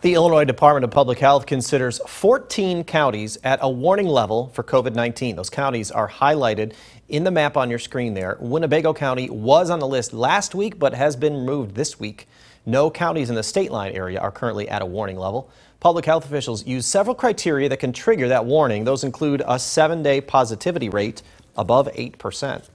The Illinois Department of Public Health considers 14 counties at a warning level for COVID-19. Those counties are highlighted in the map on your screen there. Winnebago County was on the list last week but has been removed this week. No counties in the state line area are currently at a warning level. Public health officials use several criteria that can trigger that warning. Those include a seven-day positivity rate above 8%.